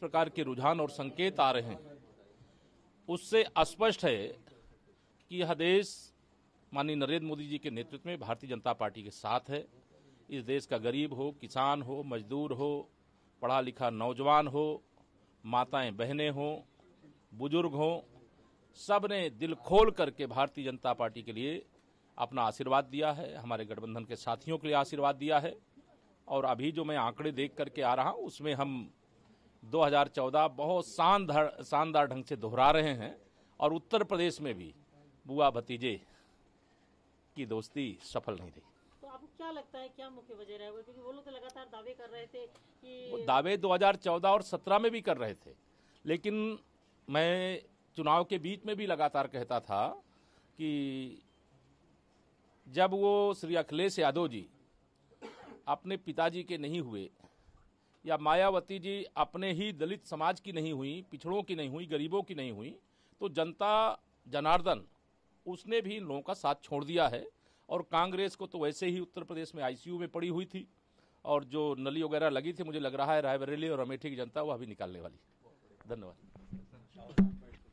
प्रकार के रुझान और संकेत आ रहे हैं उससे स्पष्ट है कि यह देश माननीय नरेंद्र मोदी जी के नेतृत्व में भारतीय जनता पार्टी के साथ है इस देश का गरीब हो किसान हो मजदूर हो पढ़ा लिखा नौजवान हो माताएं बहनें हों बुजुर्ग हों सब ने दिल खोल करके भारतीय जनता पार्टी के लिए अपना आशीर्वाद दिया है हमारे गठबंधन के साथियों के लिए आशीर्वाद दिया है और अभी जो मैं आंकड़े देख करके आ रहा हूँ उसमें हम 2014 बहुत शानदार शानदार ढंग से दोहरा रहे हैं और उत्तर प्रदेश में भी बुआ भतीजे की दोस्ती सफल नहीं रही तो आपको क्या लगता है क्या मुख्य वजह रहेगा क्योंकि वो लोग तो लगातार दावे कर रहे थे कि वो दावे 2014 और 17 में भी कर रहे थे लेकिन मैं चुनाव के बीच में भी लगातार कहता था कि जब वो श्री अखिलेश यादव जी अपने पिताजी के नहीं हुए या मायावती जी अपने ही दलित समाज की नहीं हुई पिछड़ों की नहीं हुई गरीबों की नहीं हुई तो जनता जनार्दन उसने भी इन लोगों का साथ छोड़ दिया है और कांग्रेस को तो वैसे ही उत्तर प्रदेश में आईसीयू में पड़ी हुई थी और जो नली वगैरह लगी थी मुझे लग रहा है रायबरेली और अमेठी की जनता वह अभी निकालने वाली धन्यवाद